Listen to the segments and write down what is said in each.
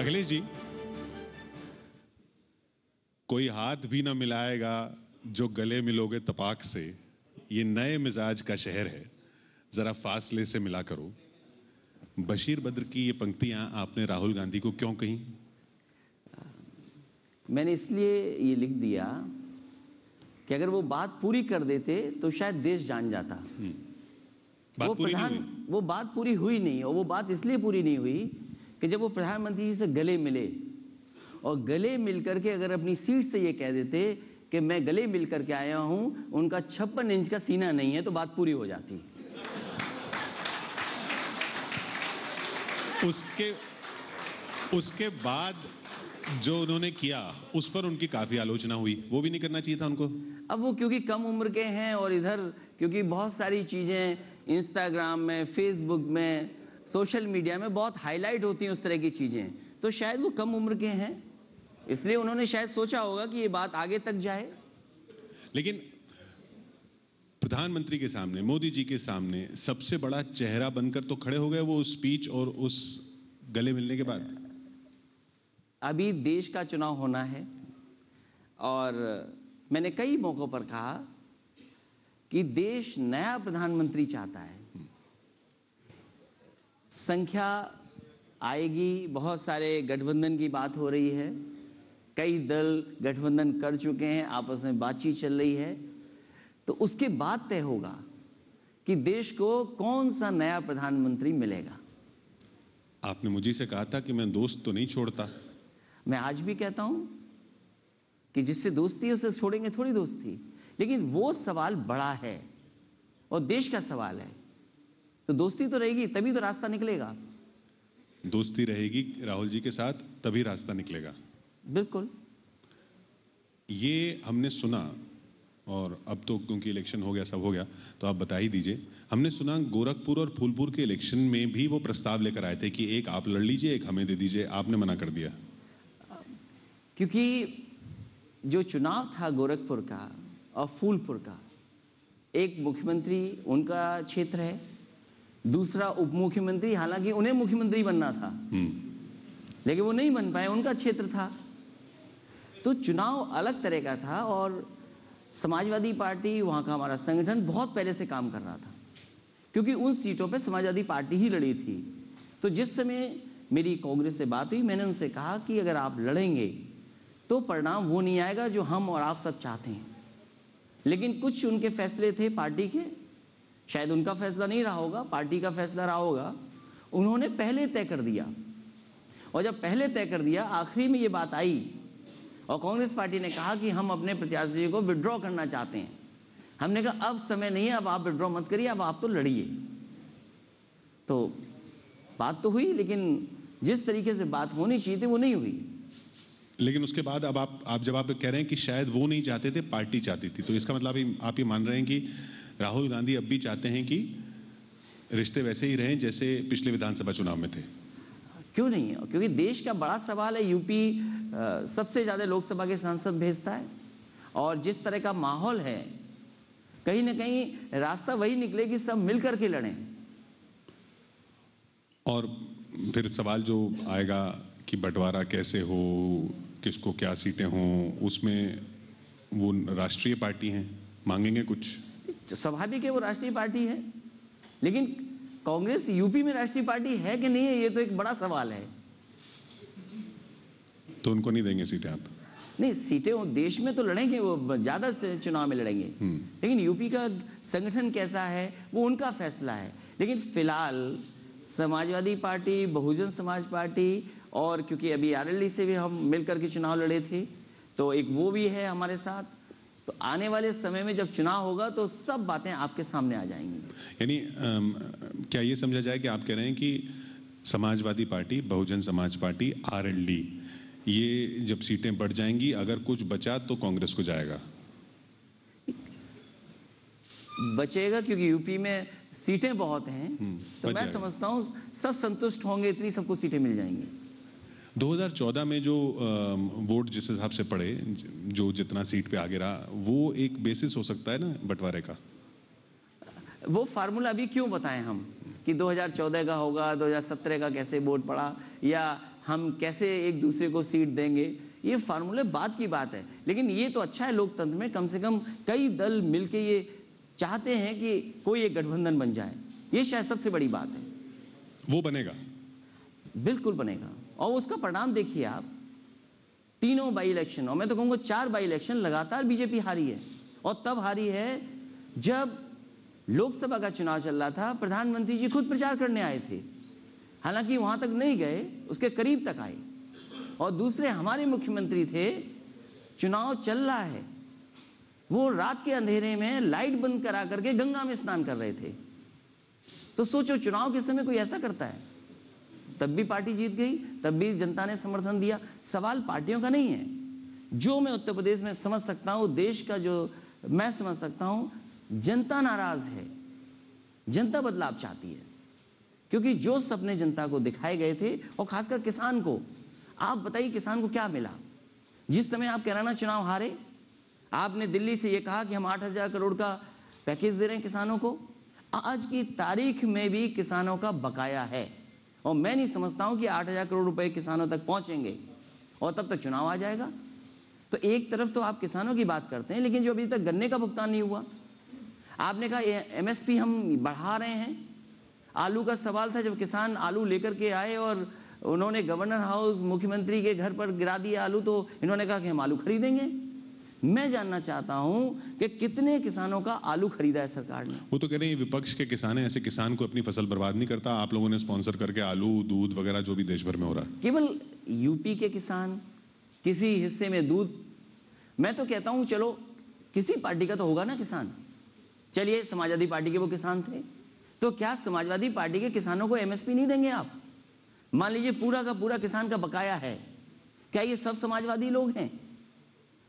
अखिलेश जी कोई हाथ भी ना मिलाएगा जो गले मिलोगे तपाक से ये नए मिजाज का शहर है ज़रा फासले से मिला करो बशीर बद्र की ये पंक्तियां आपने राहुल गांधी को क्यों कही मैंने इसलिए ये लिख दिया कि अगर वो बात पूरी कर देते तो शायद देश जान जाता हम्म। वो प्रधान वो बात पूरी हुई नहीं और वो बात इसलिए पूरी नहीं हुई कि जब वो प्रधानमंत्री जी से गले मिले और गले मिल करके अगर अपनी सीट से ये कह देते कि मैं गले मिल करके आया हूं उनका छप्पन इंच का सीना नहीं है तो बात पूरी हो जाती उसके उसके बाद जो उन्होंने किया उस पर उनकी काफी आलोचना हुई वो भी नहीं करना चाहिए था उनको अब वो क्योंकि कम उम्र के हैं और इधर क्योंकि बहुत सारी चीजें इंस्टाग्राम में फेसबुक में सोशल मीडिया में बहुत हाईलाइट होती हैं उस तरह की चीज़ें तो शायद वो कम उम्र के हैं इसलिए उन्होंने शायद सोचा होगा कि ये बात आगे तक जाए लेकिन प्रधानमंत्री के सामने मोदी जी के सामने सबसे बड़ा चेहरा बनकर तो खड़े हो गए वो उस स्पीच और उस गले मिलने के बाद अभी देश का चुनाव होना है और मैंने कई मौक़ों पर कहा कि देश नया प्रधानमंत्री चाहता है संख्या आएगी बहुत सारे गठबंधन की बात हो रही है कई दल गठबंधन कर चुके हैं आपस में बातचीत चल रही है तो उसके बाद तय होगा कि देश को कौन सा नया प्रधानमंत्री मिलेगा आपने मुझे से कहा था कि मैं दोस्त तो नहीं छोड़ता मैं आज भी कहता हूं कि जिससे दोस्ती है उसे छोड़ेंगे थोड़ी दोस्ती लेकिन वो सवाल बड़ा है और देश का सवाल है तो दोस्ती तो रहेगी तभी तो रास्ता निकलेगा दोस्ती रहेगी राहुल जी के साथ तभी रास्ता निकलेगा बिल्कुल ये हमने सुना और अब तो क्योंकि इलेक्शन हो गया सब हो गया तो आप बता ही दीजिए हमने सुना गोरखपुर और फूलपुर के इलेक्शन में भी वो प्रस्ताव लेकर आए थे कि एक आप लड़ लीजिए एक हमें दे दीजिए आपने मना कर दिया क्योंकि जो चुनाव था गोरखपुर का और फूलपुर का एक मुख्यमंत्री उनका क्षेत्र है दूसरा उप मुख्यमंत्री हालांकि उन्हें मुख्यमंत्री बनना था हम्म। लेकिन वो नहीं बन पाए उनका क्षेत्र था तो चुनाव अलग तरह का था और समाजवादी पार्टी वहाँ का हमारा संगठन बहुत पहले से काम कर रहा था क्योंकि उन सीटों पर समाजवादी पार्टी ही लड़ी थी तो जिस समय मेरी कांग्रेस से बात हुई मैंने उनसे कहा कि अगर आप लड़ेंगे तो परिणाम वो नहीं आएगा जो हम और आप सब चाहते हैं लेकिन कुछ उनके फैसले थे पार्टी के शायद उनका फैसला नहीं रहा होगा पार्टी का फैसला रहा होगा उन्होंने पहले तय कर दिया और जब पहले तय कर दिया आखिरी में ये बात आई और कांग्रेस पार्टी ने कहा कि हम अपने प्रत्याशी को विड्रॉ करना चाहते हैं हमने कहा अब समय नहीं है अब आप विड्रॉ मत करिए अब आप तो लड़िए तो बात तो हुई लेकिन जिस तरीके से बात होनी चाहिए थी वो नहीं हुई लेकिन उसके बाद अब आप आप जब आप कह रहे हैं कि शायद वो नहीं चाहते थे पार्टी चाहती थी तो इसका मतलब आप ये मान रहे हैं कि राहुल गांधी अब भी चाहते हैं कि रिश्ते वैसे ही रहें जैसे पिछले विधानसभा चुनाव में थे क्यों नहीं क्योंकि देश का बड़ा सवाल है यूपी सबसे ज़्यादा लोकसभा के सांसद भेजता है और जिस तरह का माहौल है कहीं ना कहीं रास्ता वही निकले कि सब मिलकर के लड़ें और फिर सवाल जो आएगा कि बंटवारा कैसे हो किसको क्या सीटें हों उसमें वो राष्ट्रीय पार्टी हैं मांगेंगे कुछ तो स्वाभाविक है वो राष्ट्रीय पार्टी है लेकिन कांग्रेस यूपी में राष्ट्रीय पार्टी है कि नहीं है ये तो एक बड़ा सवाल है तो उनको नहीं देंगे सीटें आप नहीं सीटें देश में तो लड़ेंगे वो ज़्यादा चुनाव में लड़ेंगे हम्म। लेकिन यूपी का संगठन कैसा है वो उनका फैसला है लेकिन फिलहाल समाजवादी पार्टी बहुजन समाज पार्टी और क्योंकि अभी आरएलडी से भी हम मिलकर के चुनाव लड़े थे तो एक वो भी है हमारे साथ तो आने वाले समय में जब चुनाव होगा तो सब बातें आपके सामने आ जाएंगी यानी क्या ये समझा जाए कि आप कह रहे हैं कि समाजवादी पार्टी बहुजन समाज पार्टी आर ये जब सीटें बढ़ जाएंगी अगर कुछ बचा तो कांग्रेस को जाएगा बचेगा क्योंकि यूपी में सीटें बहुत हैं हम्म, तो मैं समझता हूँ सब संतुष्ट होंगे इतनी सबको सीटें मिल जाएंगी 2014 में जो वोट जिस हिसाब से पड़े जो जितना सीट पे आगे रहा वो एक बेसिस हो सकता है ना बंटवारे का वो फार्मूला अभी क्यों बताएं हम कि 2014 का होगा 2017 का कैसे वोट पड़ा या हम कैसे एक दूसरे को सीट देंगे ये फार्मूले बाद की बात है लेकिन ये तो अच्छा है लोकतंत्र में कम से कम कई दल मिलके ये चाहते हैं कि कोई एक गठबंधन बन जाए ये शायद सबसे बड़ी बात है वो बनेगा बिल्कुल बनेगा और उसका परिणाम देखिए आप तीनों बाई इलेक्शन और मैं तो कहूंगा चार बाई इलेक्शन लगातार बीजेपी हारी है और तब हारी है जब लोकसभा का चुनाव चल रहा था प्रधानमंत्री जी खुद प्रचार करने आए थे हालांकि वहां तक नहीं गए उसके करीब तक आए और दूसरे हमारे मुख्यमंत्री थे चुनाव चल रहा है वो रात के अंधेरे में लाइट बंद करा करके गंगा में स्नान कर रहे थे तो सोचो चुनाव के समय कोई ऐसा करता है तब भी पार्टी जीत गई तब भी जनता ने समर्थन दिया सवाल पार्टियों का नहीं है जो मैं उत्तर प्रदेश में समझ सकता हूँ देश का जो मैं समझ सकता हूँ जनता नाराज है जनता बदलाव चाहती है क्योंकि जो सपने जनता को दिखाए गए थे और खासकर किसान को आप बताइए किसान को क्या मिला जिस समय आप कैराना चुनाव हारे आपने दिल्ली से यह कहा कि हम आठ हजार करोड़ का पैकेज दे रहे हैं किसानों को आज की तारीख में भी किसानों का बकाया है और मैं नहीं समझता हूँ कि आठ हज़ार करोड़ रुपए किसानों तक पहुँचेंगे और तब तक चुनाव आ जाएगा तो एक तरफ तो आप किसानों की बात करते हैं लेकिन जो अभी तक गन्ने का भुगतान नहीं हुआ आपने कहा पी हम बढ़ा रहे हैं आलू का सवाल था जब किसान आलू लेकर के आए और उन्होंने गवर्नर हाउस मुख्यमंत्री के घर पर गिरा दिया आलू तो इन्होंने कहा कि हम आलू खरीदेंगे मैं जानना चाहता हूं कि कितने किसानों का आलू खरीदा है सरकार ने वो तो कह रहे हैं विपक्ष के किसान है ऐसे किसान को अपनी फसल बर्बाद नहीं करता आप लोगों ने स्पॉन्सर करके आलू दूध वगैरह जो भी देश भर में हो रहा है केवल यूपी के किसान किसी हिस्से में दूध मैं तो कहता हूं चलो किसी पार्टी का तो होगा ना किसान चलिए समाजवादी पार्टी के वो किसान थे तो क्या समाजवादी पार्टी के किसानों को एमएसपी नहीं देंगे आप मान लीजिए पूरा का पूरा किसान का बकाया है क्या ये सब समाजवादी लोग हैं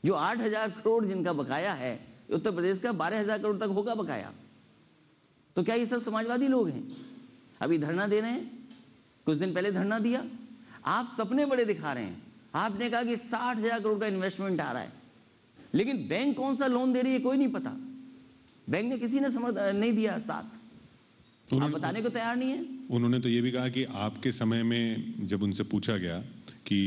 जो आठ हजार करोड़ जिनका बकाया है उत्तर प्रदेश का बारह हजार करोड़ तक होगा बकाया तो क्या ये सब समाजवादी लोग हैं अभी धरना दे रहे हैं कुछ दिन पहले धरना दिया आप सपने बड़े दिखा रहे हैं आपने कहा कि साठ हजार करोड़ का इन्वेस्टमेंट आ रहा है लेकिन बैंक कौन सा लोन दे रही है कोई नहीं पता बैंक ने किसी ने समर्थ नहीं दिया साथ आप बताने को तैयार नहीं है उन्होंने तो ये भी कहा कि आपके समय में जब उनसे पूछा गया कि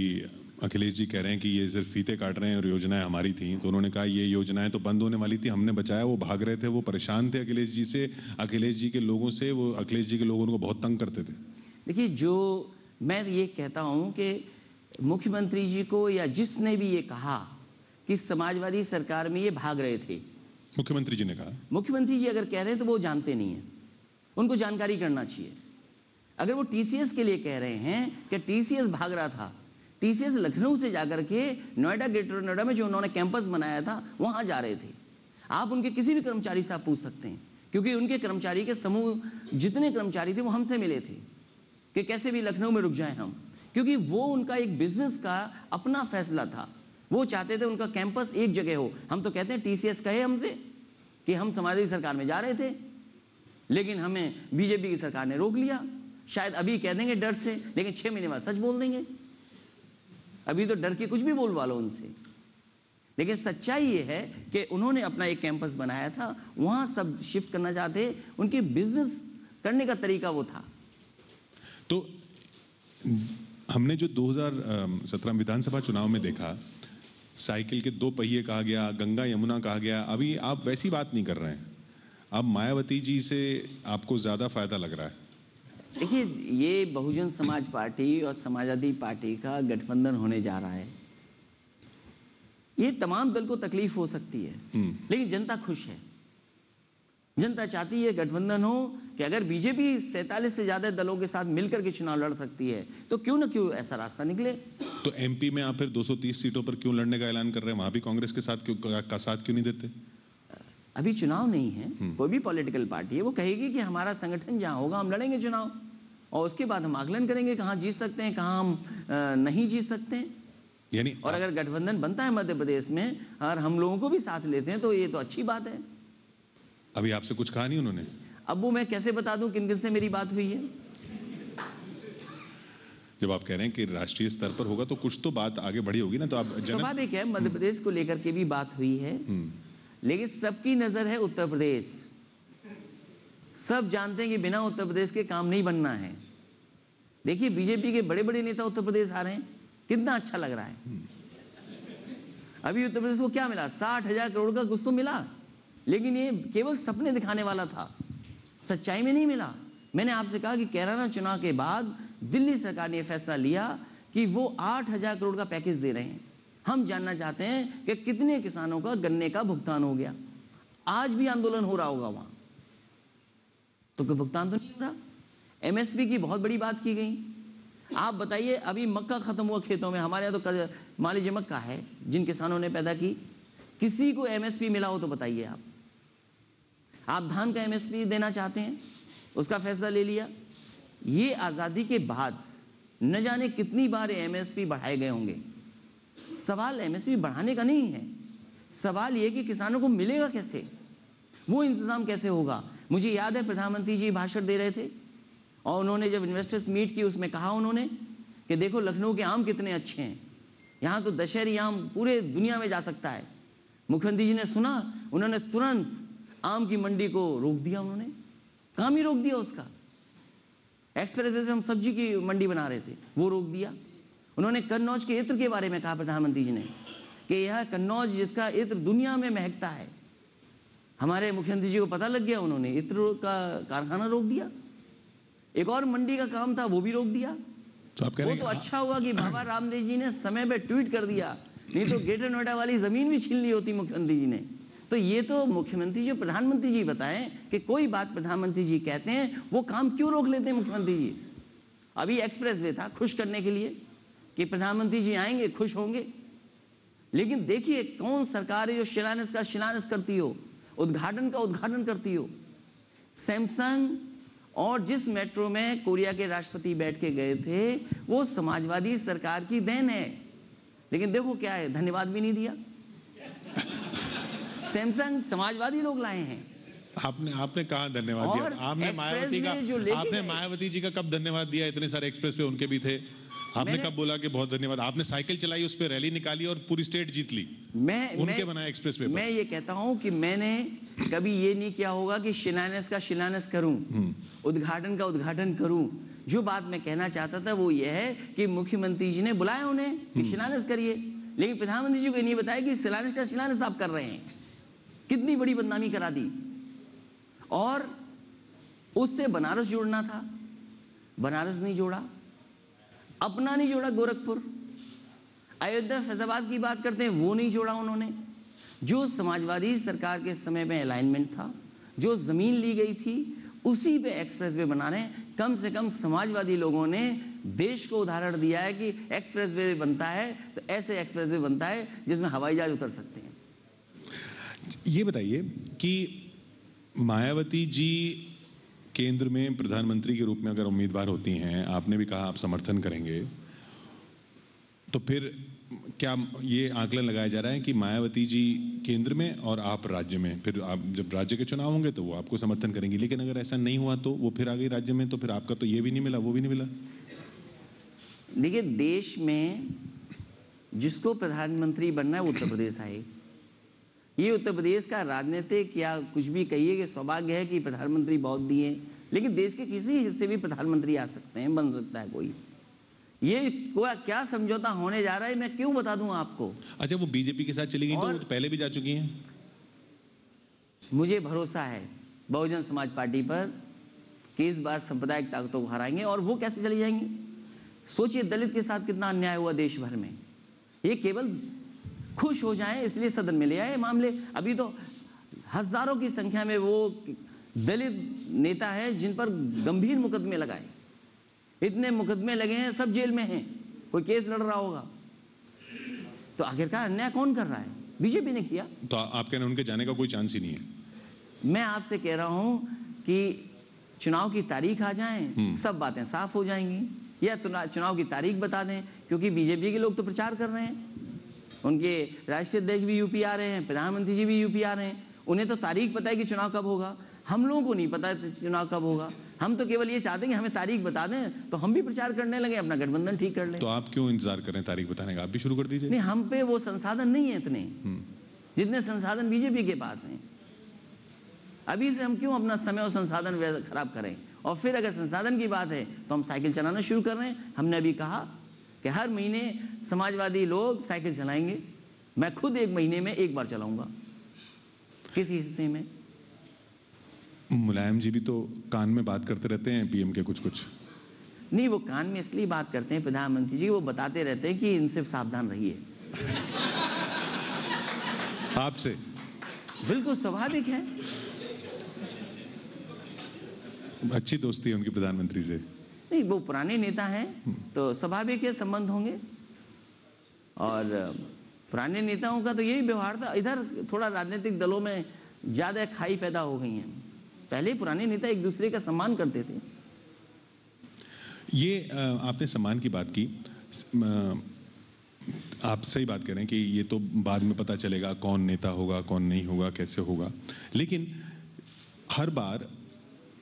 अखिलेश जी कह रहे हैं कि ये सिर्फ फीते काट रहे हैं और योजनाएं हमारी थी तो उन्होंने कहा ये योजनाएं तो बंद होने वाली थी हमने बचाया वो भाग रहे थे वो परेशान थे अखिलेश जी से अखिलेश जी के लोगों से वो अखिलेश जी के लोग उनको बहुत तंग करते थे देखिए जो मैं ये कहता हूँ कि मुख्यमंत्री जी को या जिसने भी ये कहा कि समाजवादी सरकार में ये भाग रहे थे मुख्यमंत्री जी ने कहा मुख्यमंत्री जी अगर कह रहे हैं तो वो जानते नहीं है उनको जानकारी करना चाहिए अगर वो टीसीएस के लिए कह रहे हैं कि टीसीएस भाग रहा था टीसीएस लखनऊ से जाकर के नोएडा ग्रेटर नोएडा में जो उन्होंने कैंपस बनाया था वहां जा रहे थे आप उनके किसी भी कर्मचारी से आप पूछ सकते हैं क्योंकि उनके कर्मचारी के समूह जितने कर्मचारी थे वो हमसे मिले थे कि कैसे भी लखनऊ में रुक जाएं हम क्योंकि वो उनका एक बिजनेस का अपना फैसला था वो चाहते थे उनका कैंपस एक जगह हो हम तो कहते हैं टीसीएस कहे हमसे कि हम समाजवादी सरकार में जा रहे थे लेकिन हमें बीजेपी की सरकार ने रोक लिया शायद अभी कह देंगे डर से लेकिन छह महीने बाद सच बोल देंगे अभी तो डर के कुछ भी बोलवा लो उनसे लेकिन सच्चाई ये है कि उन्होंने अपना एक कैंपस बनाया था वहां सब शिफ्ट करना चाहते उनकी बिजनेस करने का तरीका वो था तो हमने जो 2017 विधानसभा चुनाव में देखा साइकिल के दो पहिए कहा गया गंगा यमुना कहा गया अभी आप वैसी बात नहीं कर रहे हैं अब मायावती जी से आपको ज़्यादा फायदा लग रहा है देखिए ये बहुजन समाज पार्टी और समाजवादी पार्टी का गठबंधन होने जा रहा है ये तमाम दल को तकलीफ हो सकती है हम्म। लेकिन जनता खुश है जनता चाहती है गठबंधन हो कि अगर बीजेपी सैतालीस से ज्यादा दलों के साथ मिलकर के चुनाव लड़ सकती है तो क्यों ना क्यों ऐसा रास्ता निकले तो एमपी में आप फिर 230 सीटों पर क्यों लड़ने का ऐलान कर रहे हैं वहां भी कांग्रेस के साथ क्यों का साथ क्यों नहीं देते अभी चुनाव नहीं है हम्म। कोई भी पॉलिटिकल पार्टी है वो कहेगी कि हमारा संगठन जहाँ होगा हम लड़ेंगे चुनाव और उसके बाद हम आकलन करेंगे कहाँ जीत सकते हैं कहाँ हम नहीं जीत सकते हैं यानी और अगर गठबंधन बनता है मध्य प्रदेश में और हम लोगों को भी साथ लेते हैं तो ये तो अच्छी बात है अभी आपसे कुछ कहा नहीं उन्होंने अब वो मैं कैसे बता दूं किन किन से मेरी बात हुई है जब आप कह रहे हैं कि राष्ट्रीय स्तर पर होगा तो कुछ तो बात आगे बढ़ी होगी ना तो आप स्वाभाविक है मध्य हम्म। प्रदेश को लेकर के भी बात हुई है हम्म। लेकिन सबकी नज़र है उत्तर प्रदेश सब जानते हैं कि बिना उत्तर प्रदेश के काम नहीं बनना है देखिए बीजेपी के बड़े बड़े नेता उत्तर प्रदेश आ रहे हैं कितना अच्छा लग रहा है हम्म। अभी उत्तर प्रदेश को क्या मिला साठ हजार करोड़ का गुस्सा तो मिला लेकिन ये केवल सपने दिखाने वाला था सच्चाई में नहीं मिला मैंने आपसे कहा कि कैराना चुनाव के बाद दिल्ली सरकार ने फैसला लिया कि वो आठ हजार करोड़ का पैकेज दे रहे हैं हम जानना चाहते हैं कि कितने किसानों का गन्ने का भुगतान हो गया आज भी आंदोलन हो रहा होगा वहां तो कोई भुगतान तो नहीं हो रहा एमएसपी की बहुत बड़ी बात की गई आप बताइए अभी मक्का खत्म हुआ खेतों में हमारे यहाँ तो मान लीजिए मक्का है जिन किसानों ने पैदा की किसी को एमएसपी मिला हो तो बताइए आप आप धान का एमएसपी देना चाहते हैं उसका फैसला ले लिया ये आज़ादी के बाद न जाने कितनी बार एमएसपी बढ़ाए गए होंगे सवाल एमएसपी बढ़ाने का नहीं है सवाल ये कि किसानों को मिलेगा कैसे वो इंतज़ाम कैसे होगा मुझे याद है प्रधानमंत्री जी भाषण दे रहे थे और उन्होंने जब इन्वेस्टर्स मीट की उसमें कहा उन्होंने कि देखो लखनऊ के आम कितने अच्छे हैं यहाँ तो दशहरी आम पूरे दुनिया में जा सकता है मुख्यमंत्री जी ने सुना उन्होंने तुरंत आम की मंडी को रोक दिया उन्होंने काम ही रोक दिया उसका एक्सप्रेस वे हम सब्जी की मंडी बना रहे थे वो रोक दिया उन्होंने कन्नौज के इत्र के बारे में कहा प्रधानमंत्री जी ने कि यह कन्नौज जिसका इत्र दुनिया में महकता है हमारे मुख्यमंत्री जी को पता लग गया उन्होंने इत्र का कारखाना रोक दिया एक और मंडी का काम था वो भी रोक दिया तो आप वो तो अच्छा हुआ कि बाबा हाँ। रामदेव जी ने समय पर ट्वीट कर दिया नहीं तो ग्रेटर नोएडा वाली जमीन भी छीन ली होती मुख्यमंत्री जी ने तो ये तो मुख्यमंत्री जी प्रधानमंत्री जी बताएं कि कोई बात प्रधानमंत्री जी कहते हैं वो काम क्यों रोक लेते हैं मुख्यमंत्री जी अभी एक्सप्रेस वे था खुश करने के लिए कि प्रधानमंत्री जी आएंगे खुश होंगे लेकिन देखिए कौन सरकार है जो शिलान्यास का शिलान्यास करती हो उद्घाटन का उद्घाटन करती हो सैमसंग और जिस मेट्रो में कोरिया के राष्ट्रपति बैठ के गए थे वो समाजवादी सरकार की देन है लेकिन देखो क्या है धन्यवाद भी नहीं दिया सैमसंग समाजवादी लोग लाए हैं आपने आपने कहा धन्यवाद दिया आपने मायावती का आपने मायावती जी का कब धन्यवाद दिया इतने सारे एक्सप्रेस वे उनके भी थे आपने कब बोला कि बहुत धन्यवाद आपने साइकिल चलाई उस पर रैली निकाली और पूरी स्टेट जीत ली मैं उनके बनाया एक्सप्रेस वे मैं ये कहता हूँ कि मैंने कभी ये नहीं किया होगा कि शिलान्यास का शिलान्यास करूं हम्म। उद्घाटन का उद्घाटन करूं जो बात मैं कहना चाहता था वो ये है कि मुख्यमंत्री जी ने बुलाया उन्हें कि हम्म। शिलान्यास करिए लेकिन प्रधानमंत्री जी को नहीं बताया कि शिलान्यास का शिलान्यास आप कर रहे हैं कितनी बड़ी बदनामी करा दी और उससे बनारस जोड़ना था बनारस नहीं जोड़ा अपना नहीं जोड़ा गोरखपुर अयोध्या फैजाबाद की बात करते हैं वो नहीं जोड़ा उन्होंने जो समाजवादी सरकार के समय में अलाइनमेंट था जो ज़मीन ली गई थी उसी पे एक्सप्रेस वे बनाने कम से कम समाजवादी लोगों ने देश को उदाहरण दिया है कि एक्सप्रेस वे बनता है तो ऐसे एक्सप्रेस वे बनता है जिसमें हवाई जहाज उतर सकते हैं ये बताइए कि मायावती जी केंद्र में प्रधानमंत्री के रूप में अगर उम्मीदवार होती हैं आपने भी कहा आप समर्थन करेंगे तो फिर क्या ये आंकलन लगाया जा रहा है कि मायावती जी केंद्र में और आप राज्य में फिर आप जब राज्य के चुनाव होंगे तो वो आपको समर्थन करेंगी लेकिन अगर ऐसा नहीं हुआ तो वो फिर आ गई राज्य में तो फिर आपका तो ये भी नहीं मिला वो भी नहीं मिला देखिए देश में जिसको प्रधानमंत्री बनना है उत्तर प्रदेश आएगी ये उत्तर प्रदेश का राजनीतिक या कुछ भी कहिए कि सौभाग्य है कि प्रधानमंत्री बहुत दिए लेकिन देश के किसी हिस्से भी प्रधानमंत्री आ सकते हैं बन सकता है कोई ये क्या समझौता होने जा रहा है मैं क्यों बता दूं आपको अच्छा वो बीजेपी के साथ चली गई तो, तो पहले भी जा चुकी हैं मुझे भरोसा है बहुजन समाज पार्टी पर कि इस बार सांप्रदायिक ताकतों को हराएंगे और वो कैसे चली जाएंगी सोचिए दलित के साथ कितना अन्याय हुआ देश भर में ये केवल खुश हो जाएं इसलिए सदन में ले आए मामले अभी तो हजारों की संख्या में वो दलित नेता है जिन पर गंभीर मुकदमे लगाए इतने मुकदमे लगे हैं सब जेल में हैं कोई केस लड़ रहा होगा तो आखिरकार अन्याय कौन कर रहा है बीजेपी ने किया तो आपके ने उनके जाने का कोई चांस ही नहीं है मैं आपसे कह रहा हूं कि चुनाव की तारीख आ जाए हम्म। सब बातें साफ हो जाएंगी या चुनाव की तारीख बता दें क्योंकि बीजेपी के लोग तो प्रचार कर रहे हैं उनके राष्ट्रीय अध्यक्ष भी यूपी आ रहे हैं प्रधानमंत्री जी भी यूपी आ रहे हैं उन्हें तो तारीख पता है कि चुनाव कब होगा हम लोगों को नहीं पता है चुनाव कब होगा हम तो केवल ये चाहते हैं कि हमें तारीख बता दें तो हम भी प्रचार करने लगे अपना गठबंधन ठीक कर लें तो आप क्यों इंतजार कर रहे हैं तारीख बताने का आप भी शुरू कर दीजिए नहीं हम पे वो संसाधन नहीं है इतने हम्म। जितने संसाधन बीजेपी के पास हैं अभी से हम क्यों अपना समय और संसाधन खराब करें और फिर अगर संसाधन की बात है तो हम साइकिल चलाना शुरू कर रहे हैं हमने अभी कहा कि हर महीने समाजवादी लोग साइकिल चलाएंगे मैं खुद एक महीने में एक बार चलाऊंगा किसी हिस्से में मुलायम जी भी तो कान में बात करते रहते हैं पीएम के कुछ कुछ नहीं वो कान में इसलिए बात करते हैं प्रधानमंत्री जी वो बताते रहते हैं कि इनसे सावधान रहिए आपसे बिल्कुल स्वाभाविक है अच्छी दोस्ती है उनकी प्रधानमंत्री से नहीं वो पुराने नेता हैं तो स्वाभाविक है संबंध होंगे और पुराने नेताओं का तो यही व्यवहार था इधर थोड़ा राजनीतिक दलों में ज़्यादा खाई पैदा हो गई है पहले पुराने नेता एक दूसरे का सम्मान करते थे ये आपने सम्मान की बात की आप सही बात करें कि ये तो बाद में पता चलेगा कौन नेता होगा कौन नहीं होगा कैसे होगा लेकिन हर बार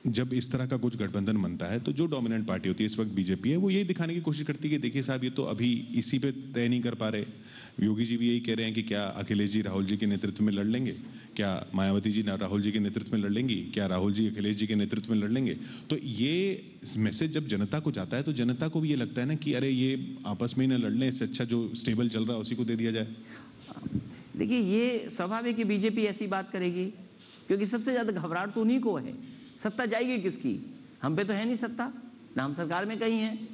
जब इस तरह का कुछ गठबंधन बनता है तो जो डोमिनेंट पार्टी होती है इस वक्त बीजेपी है वो यही दिखाने की कोशिश करती है कि देखिए साहब ये तो अभी इसी पे तय नहीं कर पा रहे योगी जी भी यही कह रहे हैं कि क्या अखिलेश जी राहुल जी के नेतृत्व में लड़ लेंगे क्या मायावती जी राहुल जी के नेतृत्व में लड़ लेंगी क्या राहुल जी अखिलेश जी के नेतृत्व में लड़ लेंगे तो ये मैसेज जब जनता को जाता है तो जनता को भी ये लगता है ना कि अरे ये आपस में ही ना लड़ लें इससे अच्छा जो स्टेबल चल रहा है उसी को दे दिया जाए देखिए ये स्वभाव है कि बीजेपी ऐसी बात करेगी क्योंकि सबसे ज़्यादा घबराहट तो उन्हीं को है सत्ता जाएगी किसकी हम पे तो है नहीं सत्ता ना हम सरकार में कहीं हैं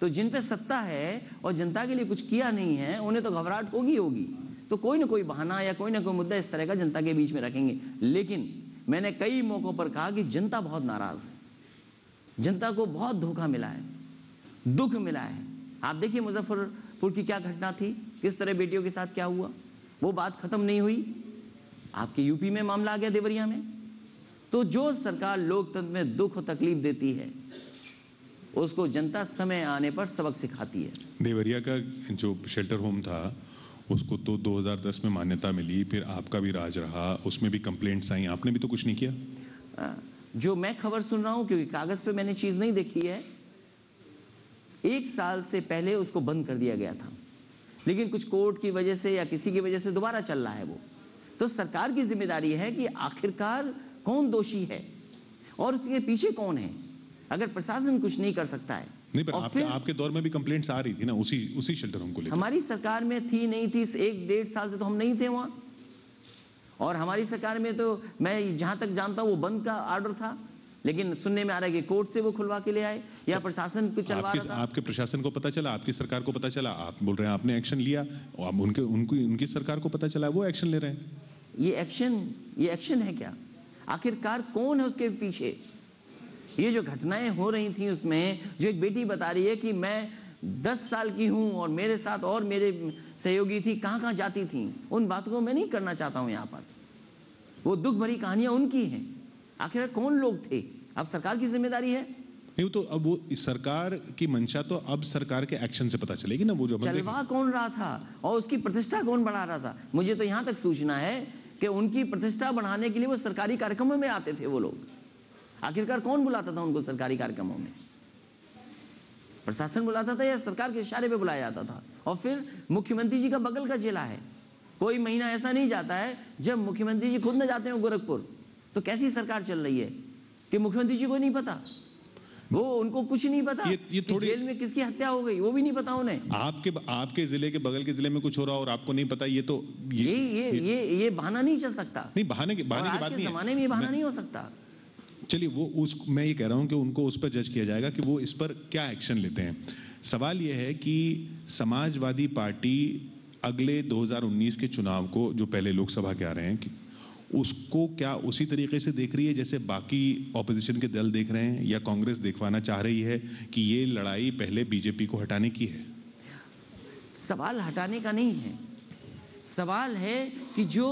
तो जिन पे सत्ता है और जनता के लिए कुछ किया नहीं है उन्हें तो घबराहट होगी होगी तो कोई ना कोई बहाना या कोई ना कोई मुद्दा इस तरह का जनता के बीच में रखेंगे लेकिन मैंने कई मौक़ों पर कहा कि जनता बहुत नाराज़ है जनता को बहुत धोखा मिला है दुख मिला है आप देखिए मुजफ्फरपुर की क्या घटना थी किस तरह बेटियों के साथ क्या हुआ वो बात ख़त्म नहीं हुई आपके यूपी में मामला आ गया देवरिया में तो जो सरकार लोकतंत्र में दुख और तकलीफ देती है उसको जनता समय आने पर सबक सिखाती है देवरिया का जो शेल्टर होम था उसको तो 2010 में मान्यता मिली फिर आपका भी राज रहा उसमें भी कंप्लेंट्स आई आपने भी तो कुछ नहीं किया जो मैं खबर सुन रहा हूँ क्योंकि कागज पे मैंने चीज नहीं देखी है एक साल से पहले उसको बंद कर दिया गया था लेकिन कुछ कोर्ट की वजह से या किसी की वजह से दोबारा चल रहा है वो तो सरकार की जिम्मेदारी है कि आखिरकार कौन दोषी है और उसके पीछे कौन है अगर प्रशासन कुछ नहीं कर सकता है नहीं पर आपके, आपके दौर में भी कंप्लेंट्स आ रही थी ना उसी उसी शेल्टर होम को लेकर हमारी सरकार में थी नहीं थी एक डेढ़ साल से तो हम नहीं थे वहां और हमारी सरकार में तो मैं जहां तक जानता हूं वो बंद का ऑर्डर था लेकिन सुनने में आ रहा है कि कोर्ट से वो खुलवा के ले आए या तो प्रशासन को चलवा आपके, रहा आपके प्रशासन को पता चला आपकी सरकार को पता चला आप बोल रहे हैं आपने एक्शन लिया और उनके उनकी उनकी सरकार को पता चला वो एक्शन ले रहे हैं ये एक्शन ये एक्शन है क्या आखिरकार कौन है उसके पीछे ये जो घटनाएं हो रही थी उसमें जो एक बेटी बता रही है कि मैं दस साल की हूं और मेरे साथ और मेरे सहयोगी थी कहां कहां जाती थी उन बातों को मैं नहीं करना चाहता हूं यहाँ पर वो दुख भरी कहानियां उनकी हैं आखिर कौन लोग थे अब सरकार की जिम्मेदारी है नहीं तो अब वो सरकार की मंशा तो अब सरकार के एक्शन से पता चलेगी ना वो जो चलवा कौन रहा था और उसकी प्रतिष्ठा कौन बढ़ा रहा था मुझे तो यहाँ तक सूचना है कि उनकी प्रतिष्ठा बढ़ाने के लिए वो सरकारी कार्यक्रमों में आते थे वो लोग आखिरकार कौन बुलाता था उनको सरकारी कार्यक्रमों में प्रशासन बुलाता था या सरकार के इशारे पे बुलाया जाता था और फिर मुख्यमंत्री जी का बगल का जिला है कोई महीना ऐसा नहीं जाता है जब मुख्यमंत्री जी खुद न जाते हैं गोरखपुर तो कैसी सरकार चल रही है कि मुख्यमंत्री जी को नहीं पता वो उनको कुछ नहीं पता ये, ये थोड़ी... जेल में किसकी हत्या हो गई वो भी नहीं पता उन्हें आपके आपके जिले के बगल के जिले में कुछ हो रहा और आपको नहीं पता ये तो ये ये ये ये, ये, ये बहाना नहीं चल सकता नहीं बहाने की बहाने की बात नहीं जमाने में बहाना नहीं हो सकता चलिए वो उस मैं ये कह रहा हूँ कि उनको उस पर जज किया जाएगा कि वो इस पर क्या एक्शन लेते हैं सवाल ये है कि समाजवादी पार्टी अगले 2019 के चुनाव को जो पहले लोकसभा के आ रहे हैं उसको क्या उसी तरीके से देख रही है जैसे बाकी ऑपोजिशन के दल देख रहे हैं या कांग्रेस देखवाना चाह रही है कि ये लड़ाई पहले बीजेपी को हटाने की है सवाल हटाने का नहीं है सवाल है कि जो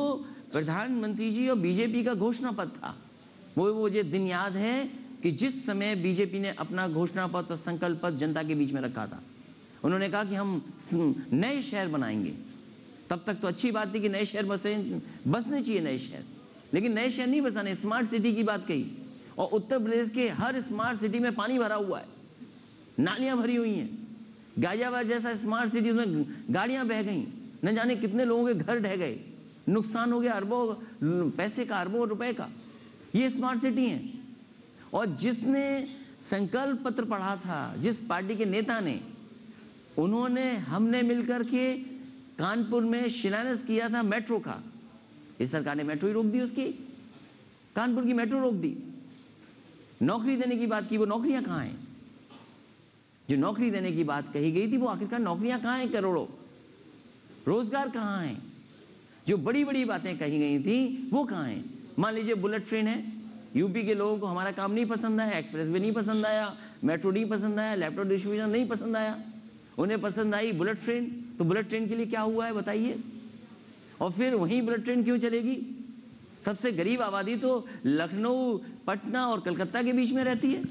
प्रधानमंत्री जी और बीजेपी का घोषणा पत्र था वो मुझे दिन याद है कि जिस समय बीजेपी ने अपना घोषणा पत्र संकल्प पत्र जनता के बीच में रखा था उन्होंने कहा कि हम नए शहर बनाएंगे तब तक तो अच्छी बात थी कि नए शहर बसे बसने चाहिए नए शहर लेकिन नए शहर नहीं बसाने स्मार्ट सिटी की बात कही और उत्तर प्रदेश के हर स्मार्ट सिटी में पानी भरा हुआ है नालियाँ भरी हुई हैं गाजियाबाद जैसा स्मार्ट सिटी उसमें गाड़ियाँ बह गई न जाने कितने लोगों के घर ढह गए नुकसान हो गया अरबों पैसे का अरबों रुपए का ये स्मार्ट सिटी है और जिसने संकल्प पत्र पढ़ा था जिस पार्टी के नेता ने उन्होंने हमने मिलकर के कानपुर में शिलान्यास किया था मेट्रो का इस सरकार ने मेट्रो ही रोक दी उसकी कानपुर की मेट्रो रोक दी नौकरी देने की बात की वो नौकरियां कहाँ हैं जो नौकरी देने की बात कही गई थी वो आखिरकार नौकरियां कहाँ हैं करोड़ों रोजगार कहाँ हैं जो बड़ी बड़ी बातें कही गई थी वो कहाँ हैं मान लीजिए बुलेट ट्रेन है यूपी के लोगों को हमारा काम नहीं पसंद आया एक्सप्रेस वे नहीं पसंद आया मेट्रो नहीं पसंद आया लैपटॉप डिस्ट्रीब्यूशन नहीं पसंद आया उन्हें पसंद आई बुलेट ट्रेन तो बुलेट ट्रेन के लिए क्या हुआ है बताइए और फिर वहीं बुलेट ट्रेन क्यों चलेगी सबसे गरीब आबादी तो लखनऊ पटना और कलकत्ता के बीच में रहती है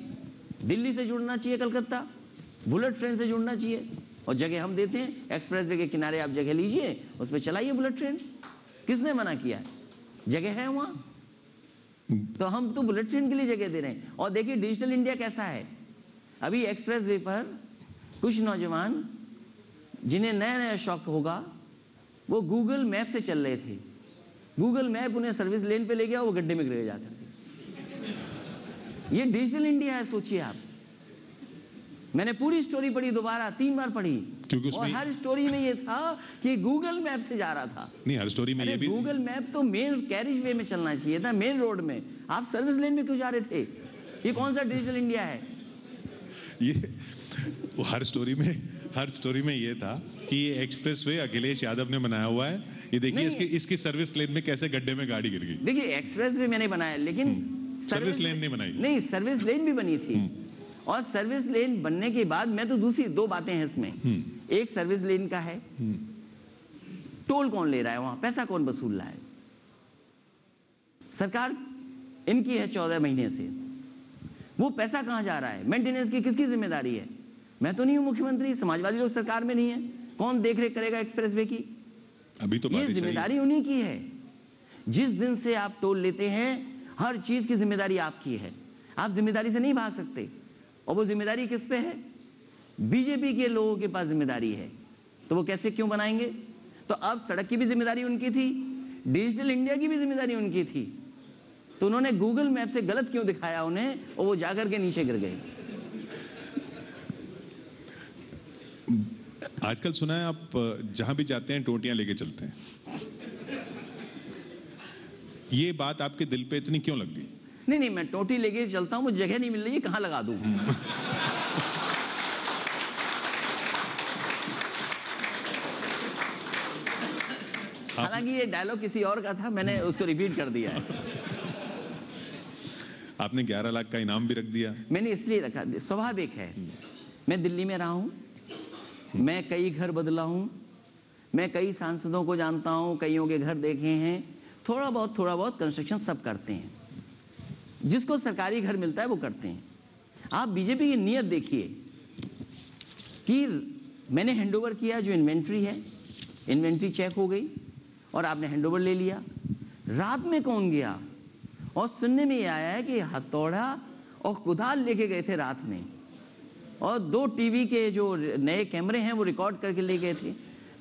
दिल्ली से जुड़ना चाहिए कलकत्ता बुलेट ट्रेन से जुड़ना चाहिए और जगह हम देते हैं एक्सप्रेस वे के किनारे आप जगह लीजिए उस पर चलाइए बुलेट ट्रेन किसने मना किया है जगह है वहाँ तो हम तो बुलेट ट्रेन के लिए जगह दे रहे हैं और देखिए डिजिटल इंडिया कैसा है अभी एक्सप्रेस वे पर कुछ नौजवान जिन्हें नया नया शौक होगा वो गूगल मैप से चल रहे थे गूगल मैप उन्हें सर्विस लेन पे ले गया वो गड्ढे में गिर जाकर ये डिजिटल इंडिया है सोचिए आप मैंने पूरी स्टोरी पढ़ी दोबारा तीन बार पढ़ी क्योंकि और हर स्टोरी में ये था कि गूगल मैप से जा रहा था नहीं हर स्टोरी में ये भी गूगल मैप तो मेन कैरिज वे में चलना चाहिए था मेन रोड में आप सर्विस लेन में क्यों जा रहे थे ये कौन सा डिजिटल इंडिया है ये हर स्टोरी में हर स्टोरी में ये था कि ये वे अखिलेश यादव ने बनाया हुआ है ये देखिए इसकी इसकी सर्विस लेन में कैसे गड्ढे में गाड़ी गिर गई देखिए एक्सप्रेस वे मैंने बनाया लेकिन सर्विस हम्म। लेन नहीं बनाई नहीं सर्विस लेन भी बनी थी हम्म। और सर्विस लेन बनने के बाद मैं तो दूसरी दो बातें हैं इसमें हम्म। एक सर्विस लेन का है टोल कौन ले रहा है वहां पैसा कौन वसूल रहा है सरकार इनकी है चौदह महीने से वो पैसा कहां जा रहा है मेंटेनेंस की किसकी जिम्मेदारी है मैं तो नहीं हूं मुख्यमंत्री समाजवादी लोग सरकार में नहीं है कौन देख रेख करेगा एक्सप्रेस वे की अभी तो ये जिम्मेदारी उन्हीं की है जिस दिन से आप टोल लेते हैं हर चीज की जिम्मेदारी आपकी है आप जिम्मेदारी से नहीं भाग सकते और वो जिम्मेदारी किस पे है बीजेपी के लोगों के पास जिम्मेदारी है तो वो कैसे क्यों बनाएंगे तो अब सड़क की भी जिम्मेदारी उनकी थी डिजिटल इंडिया की भी जिम्मेदारी उनकी थी तो उन्होंने गूगल मैप से गलत क्यों दिखाया उन्हें और वो जाकर के नीचे गिर गए आजकल सुना है आप जहां भी जाते हैं टोटियां लेके चलते हैं ये बात आपके दिल पे इतनी क्यों लग गई नहीं नहीं मैं टोटी लेके चलता हूँ मुझे जगह नहीं मिल रही है कहाँ लगा दू हालांकि ये डायलॉग किसी और का था मैंने उसको रिपीट कर दिया है आपने 11 लाख का इनाम भी रख दिया मैंने इसलिए रखा स्वाभाविक है मैं दिल्ली में रहा हूं मैं कई घर बदला हूँ मैं कई सांसदों को जानता हूँ कईयों के घर देखे हैं थोड़ा बहुत थोड़ा बहुत कंस्ट्रक्शन सब करते हैं जिसको सरकारी घर मिलता है वो करते हैं आप बीजेपी की नीयत देखिए कि मैंने हैंडओवर किया जो इन्वेंट्री है इन्वेंट्री चेक हो गई और आपने हैंडओवर ले लिया रात में कौन गया और सुनने में आया है कि हथौड़ा और कुदाल लेके गए थे रात में और दो टीवी के जो नए कैमरे हैं वो रिकॉर्ड करके ले गए थे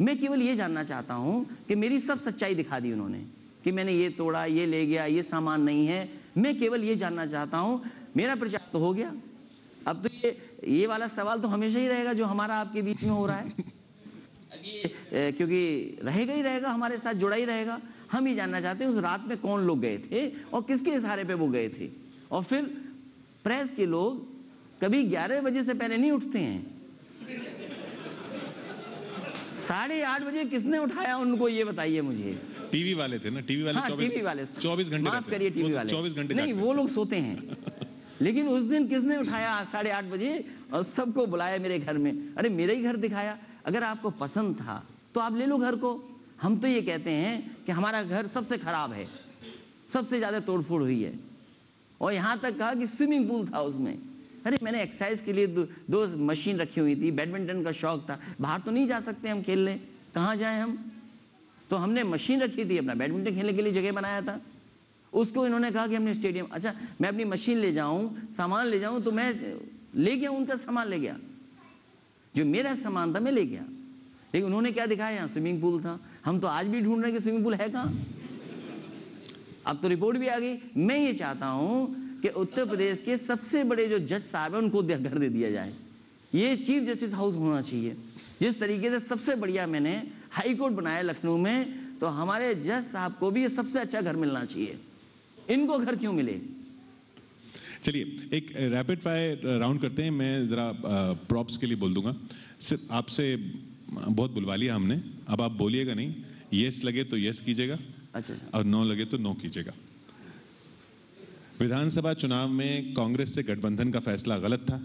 मैं केवल ये जानना चाहता हूँ कि मेरी सब सच्चाई दिखा दी उन्होंने कि मैंने ये तोड़ा ये ले गया ये सामान नहीं है मैं केवल ये जानना चाहता हूँ मेरा प्रचार तो हो गया अब तो ये ये वाला सवाल तो हमेशा ही रहेगा जो हमारा आपके बीच में हो रहा है ये क्योंकि रहेगा ही रहेगा हमारे साथ जुड़ा ही रहेगा हम ये जानना चाहते हैं उस रात में कौन लोग गए थे और किसके इशारे पे वो गए थे और फिर प्रेस के लोग कभी 11 बजे से पहले नहीं उठते हैं साढ़े आठ बजे किसने उठाया उनको ये बताइए मुझे टीवी वाले थे ना टीवी वाले हाँ, टीवी वाले चौबीस घंटे माफ करिए टीवी तो वाले चौबीस घंटे नहीं वो लोग सोते हैं लेकिन उस दिन किसने उठाया साढ़े आठ बजे और सबको बुलाया मेरे घर में अरे मेरा ही घर दिखाया अगर आपको पसंद था तो आप ले लो घर को हम तो ये कहते हैं कि हमारा घर सबसे खराब है सबसे ज़्यादा तोड़फोड़ हुई है और यहाँ तक कहा कि स्विमिंग पूल था उसमें अरे मैंने एक्सरसाइज के लिए दो, दो मशीन रखी हुई थी बैडमिंटन का शौक था बाहर तो नहीं जा सकते हम खेलने कहाँ जाए हम तो हमने मशीन रखी थी अपना बैडमिंटन खेलने के लिए जगह बनाया था उसको इन्होंने कहा कि हमने स्टेडियम अच्छा मैं अपनी मशीन ले जाऊं सामान ले जाऊं तो मैं ले गया उनका सामान ले गया जो मेरा सामान था मैं ले गया लेकिन उन्होंने क्या दिखाया यहाँ स्विमिंग पूल था हम तो आज भी ढूंढ रहे हैं कि स्विमिंग पूल है कहाँ अब तो रिपोर्ट भी आ गई मैं ये चाहता हूं कि उत्तर प्रदेश के सबसे बड़े जो जज साहब हैं उनको घर दे दिया जाए ये चीफ जस्टिस हाउस होना चाहिए जिस तरीके से सबसे बढ़िया मैंने हाई कोर्ट बनाया लखनऊ में तो हमारे जज साहब को भी ये सबसे अच्छा घर मिलना चाहिए इनको घर क्यों मिले चलिए एक रैपिड फायर राउंड करते हैं मैं ज़रा प्रॉप्स के लिए बोल दूंगा सिर्फ आपसे बहुत बुलवा लिया हमने अब आप बोलिएगा नहीं यस लगे तो यस कीजिएगा अच्छा, अच्छा। और नो लगे तो नो कीजिएगा विधानसभा चुनाव में कांग्रेस से गठबंधन का फैसला गलत था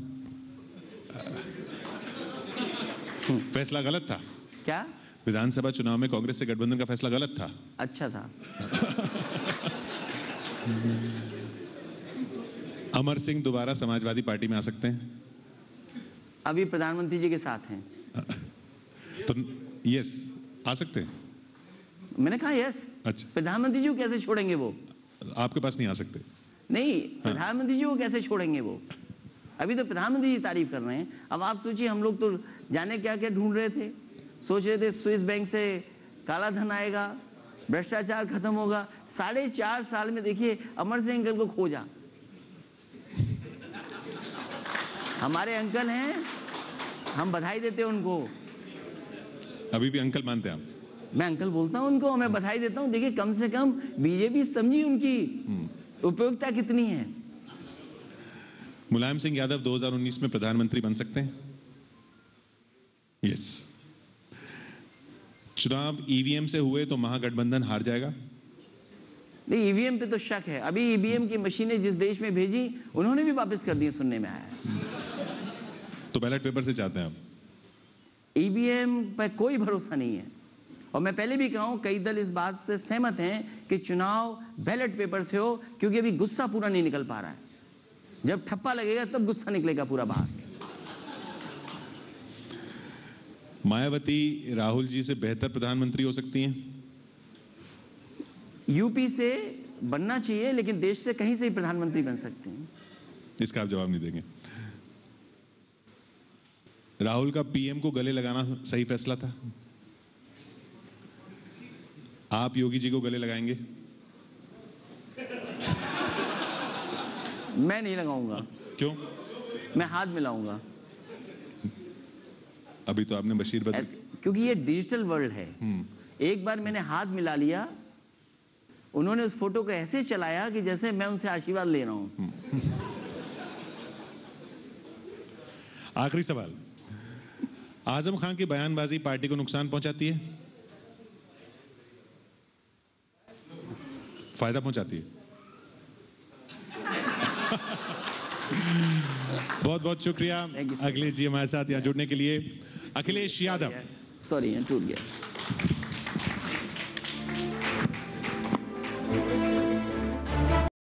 फैसला गलत था क्या विधानसभा चुनाव में कांग्रेस से गठबंधन का फैसला गलत था अच्छा था अमर सिंह दोबारा समाजवादी पार्टी में आ सकते हैं अभी प्रधानमंत्री जी के साथ हैं तो यस आ सकते हैं मैंने कहा यस अच्छा प्रधानमंत्री जी को कैसे छोड़ेंगे वो आपके पास नहीं आ सकते नहीं हाँ। प्रधानमंत्री जी को कैसे छोड़ेंगे वो अभी तो प्रधानमंत्री जी तारीफ कर रहे हैं अब आप सोचिए हम लोग तो जाने क्या क्या ढूंढ रहे थे सोच रहे थे स्विस बैंक से काला धन आएगा भ्रष्टाचार खत्म होगा साढ़े चार साल में देखिए अमर सिंह अंकल को खोजा हमारे अंकल हैं हम बधाई देते हैं उनको अभी भी अंकल मानते हैं मैं अंकल बोलता हूँ उनको मैं बधाई देता हूँ देखिए कम से कम बीजेपी समझी उनकी हम्म। उपयोगिता कितनी है मुलायम सिंह यादव 2019 में प्रधानमंत्री बन सकते हैं यस चुनाव ईवीएम e से हुए तो महागठबंधन हार जाएगा नहीं ईवीएम e पे तो शक है अभी ईवीएम e की मशीनें जिस देश में भेजी उन्होंने भी वापस कर दिए सुनने में आया तो बैलेट पेपर से चाहते हैं आप ईवीएम पर कोई भरोसा नहीं है और मैं पहले भी कहूँ कई दल इस बात से सहमत हैं कि चुनाव बैलेट पेपर से हो क्योंकि अभी गुस्सा पूरा नहीं निकल पा रहा है जब ठप्पा लगेगा तब गुस्सा निकलेगा पूरा बाहर मायावती राहुल जी से बेहतर प्रधानमंत्री हो सकती हैं यूपी से बनना चाहिए लेकिन देश से कहीं से ही प्रधानमंत्री बन सकते हैं इसका आप जवाब नहीं देंगे राहुल का पीएम को गले लगाना सही फैसला था आप योगी जी को गले लगाएंगे मैं नहीं लगाऊंगा क्यों मैं हाथ मिलाऊंगा अभी तो आपने बशीर बदल क्योंकि ये डिजिटल वर्ल्ड है हम्म। एक बार मैंने हाथ मिला लिया उन्होंने उस फोटो को ऐसे चलाया कि जैसे मैं उनसे आशीर्वाद ले रहा हूं हम्म। आखिरी सवाल आजम खान की बयानबाजी पार्टी को नुकसान पहुंचाती है फायदा पहुंचाती है बहुत बहुत शुक्रिया अखिलेश जी हमारे साथ यहाँ जुड़ने के लिए अखिलेश यादव सॉरी टूट गया